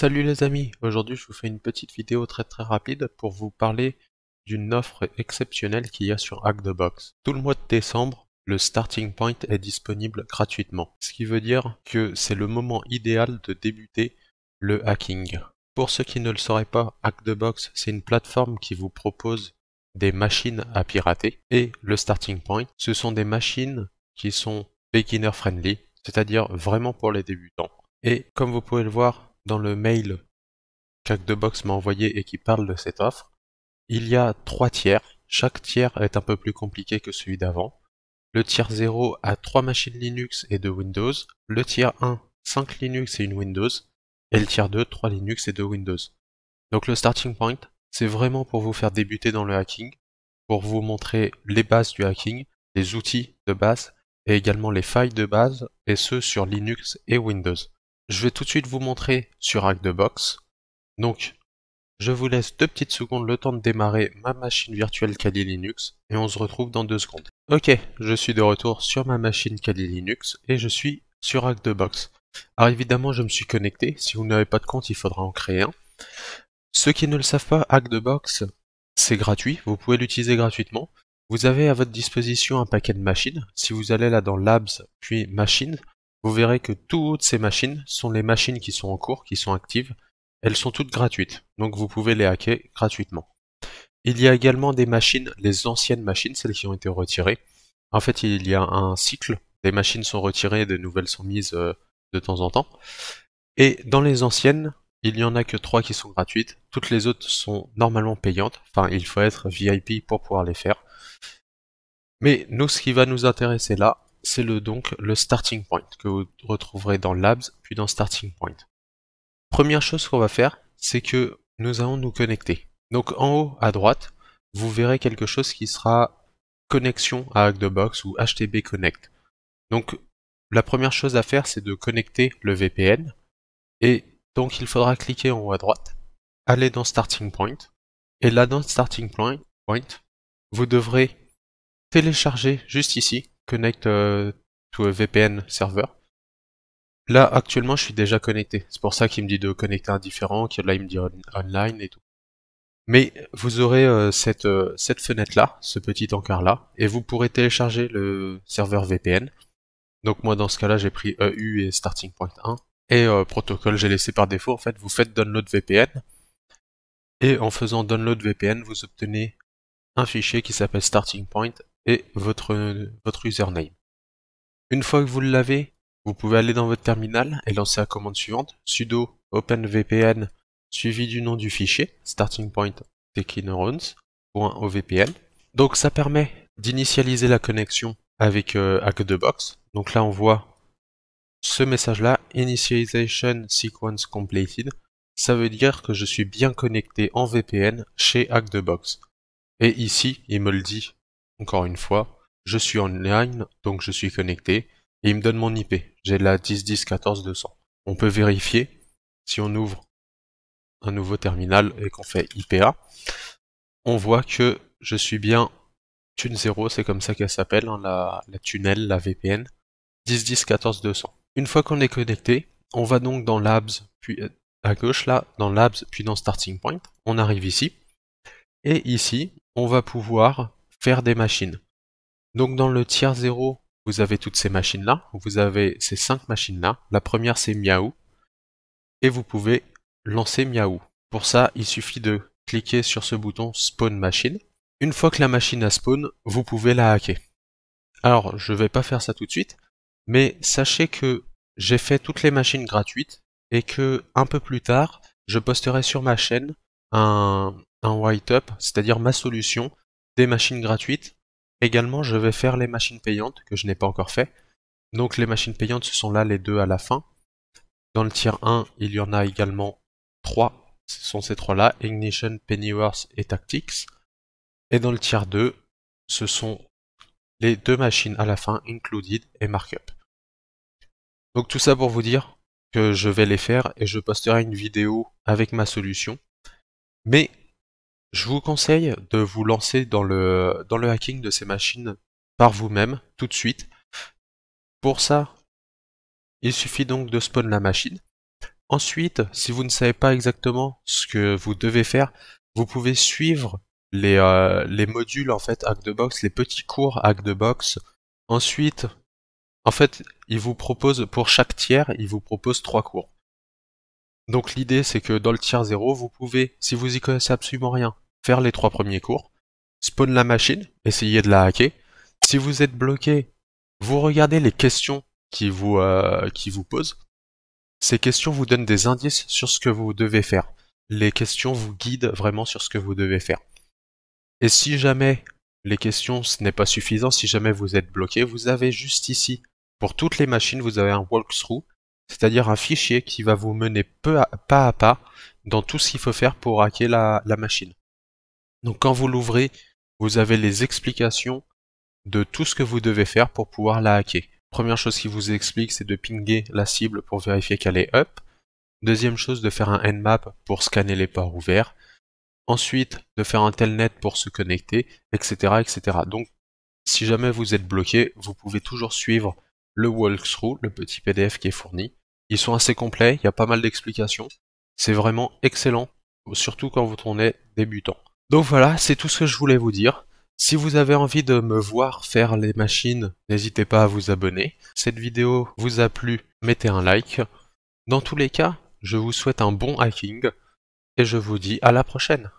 Salut les amis, aujourd'hui je vous fais une petite vidéo très très rapide pour vous parler d'une offre exceptionnelle qu'il y a sur Hack the Box. Tout le mois de décembre, le Starting Point est disponible gratuitement, ce qui veut dire que c'est le moment idéal de débuter le hacking. Pour ceux qui ne le sauraient pas, Hack the Box c'est une plateforme qui vous propose des machines à pirater et le Starting Point, ce sont des machines qui sont beginner friendly, c'est-à-dire vraiment pour les débutants. Et comme vous pouvez le voir, dans le mail Box m'a envoyé et qui parle de cette offre, il y a trois tiers. Chaque tiers est un peu plus compliqué que celui d'avant. Le tiers 0 a trois machines Linux et deux Windows. Le tiers 1, 5 Linux et une Windows. Et le tiers 2, 3 Linux et deux Windows. Donc le starting point, c'est vraiment pour vous faire débuter dans le hacking, pour vous montrer les bases du hacking, les outils de base et également les failles de base, et ceux sur Linux et Windows. Je vais tout de suite vous montrer sur Hack de Box. Donc, je vous laisse deux petites secondes le temps de démarrer ma machine virtuelle Kali Linux et on se retrouve dans deux secondes. Ok, je suis de retour sur ma machine Kali Linux et je suis sur Hack de Box. Alors évidemment, je me suis connecté. Si vous n'avez pas de compte, il faudra en créer un. Ceux qui ne le savent pas, Hack de Box, c'est gratuit. Vous pouvez l'utiliser gratuitement. Vous avez à votre disposition un paquet de machines. Si vous allez là dans Labs puis Machines, vous verrez que toutes ces machines sont les machines qui sont en cours, qui sont actives. Elles sont toutes gratuites, donc vous pouvez les hacker gratuitement. Il y a également des machines, les anciennes machines, celles qui ont été retirées. En fait, il y a un cycle, des machines sont retirées, des nouvelles sont mises euh, de temps en temps. Et dans les anciennes, il n'y en a que trois qui sont gratuites, toutes les autres sont normalement payantes, enfin il faut être VIP pour pouvoir les faire. Mais nous, ce qui va nous intéresser là, c'est le donc le starting point que vous retrouverez dans Labs puis dans Starting Point. Première chose qu'on va faire, c'est que nous allons nous connecter. Donc en haut à droite, vous verrez quelque chose qui sera connexion à Box ou HTB Connect. Donc la première chose à faire, c'est de connecter le VPN. Et donc il faudra cliquer en haut à droite, aller dans Starting Point. Et là dans Starting Point, vous devrez télécharger juste ici connect euh, to a VPN server. Là, actuellement, je suis déjà connecté. C'est pour ça qu'il me dit de connecter un différent, là, il me dit online et tout. Mais vous aurez euh, euh, cette, fenêtre-là, ce petit encart-là, et vous pourrez télécharger le serveur VPN. Donc moi, dans ce cas-là, j'ai pris EU et Starting Point 1. Et protocole, j'ai laissé par défaut. En fait, vous faites Download VPN. Et en faisant Download VPN, vous obtenez un fichier qui s'appelle Starting Point et votre, votre username. Une fois que vous l'avez, vous pouvez aller dans votre terminal et lancer la commande suivante sudo openvpn suivi du nom du fichier starting point Donc ça permet d'initialiser la connexion avec euh, hack box Donc là on voit ce message là initialization sequence completed. Ça veut dire que je suis bien connecté en VPN chez Hack2Box. Et ici, il me le dit encore une fois, je suis online, donc je suis connecté, et il me donne mon IP. J'ai la 10 10 14 200. On peut vérifier si on ouvre un nouveau terminal et qu'on fait IPA. On voit que je suis bien Tune 0, c'est comme ça qu'elle s'appelle, hein, la, la, tunnel, la VPN, 10 10 14 200. Une fois qu'on est connecté, on va donc dans Labs, puis euh, à gauche là, dans Labs, puis dans Starting Point. On arrive ici. Et ici, on va pouvoir faire des machines. Donc dans le tiers 0, vous avez toutes ces machines-là, vous avez ces 5 machines-là. La première c'est Miaou, et vous pouvez lancer Miaou. Pour ça, il suffit de cliquer sur ce bouton Spawn Machine. Une fois que la machine a spawn, vous pouvez la hacker. Alors, je ne vais pas faire ça tout de suite, mais sachez que j'ai fait toutes les machines gratuites et que un peu plus tard, je posterai sur ma chaîne un, un write-up, c'est-à-dire ma solution des machines gratuites. Également, je vais faire les machines payantes que je n'ai pas encore fait. Donc les machines payantes, ce sont là les deux à la fin. Dans le tier 1, il y en a également trois, Ce sont ces trois-là, Ignition, Pennyworth et Tactics. Et dans le tier 2, ce sont les deux machines à la fin, Included et Markup. Donc tout ça pour vous dire que je vais les faire et je posterai une vidéo avec ma solution. Mais je vous conseille de vous lancer dans le, hacking de ces machines par vous-même tout de suite. Pour ça, il suffit donc de spawn la machine. Ensuite, si vous ne savez pas exactement ce que vous devez faire, vous pouvez suivre les, euh, modules en fait Box, les petits cours Hack Box. Ensuite, en fait, il vous propose pour chaque tiers, il vous propose trois cours. Donc l'idée c'est que dans le tiers 0, vous pouvez, si vous y connaissez absolument rien, faire les trois premiers cours, spawn la machine, essayez de la hacker. Si vous êtes bloqué, vous regardez les questions qui vous, euh, qui vous posent. Ces questions vous donnent des indices sur ce que vous devez faire. Les questions vous guident vraiment sur ce que vous devez faire. Et si jamais les questions ce n'est pas suffisant, si jamais vous êtes bloqué, vous avez juste ici, pour toutes les machines, vous avez un walkthrough c'est-à-dire un fichier qui va vous mener peu à, pas à pas dans tout ce qu'il faut faire pour hacker la, machine. Donc quand vous l'ouvrez, vous avez les explications de tout ce que vous devez faire pour pouvoir la hacker. Première chose qui vous explique, c'est de pinguer la cible pour vérifier qu'elle est up. Deuxième chose, de faire un nmap pour scanner les ports ouverts. Ensuite, de faire un telnet pour se connecter, etc., etc. Donc, si jamais vous êtes bloqué, vous pouvez toujours suivre le walkthrough, le petit PDF qui est fourni, ils sont assez complets, il y a pas mal d'explications. C'est vraiment excellent, surtout quand vous tournez débutant. Donc voilà, c'est tout ce que je voulais vous dire. Si vous avez envie de me voir faire les machines, n'hésitez pas à vous abonner. Cette vidéo vous a plu, mettez un like. Dans tous les cas, je vous souhaite un bon hacking et je vous dis à la prochaine.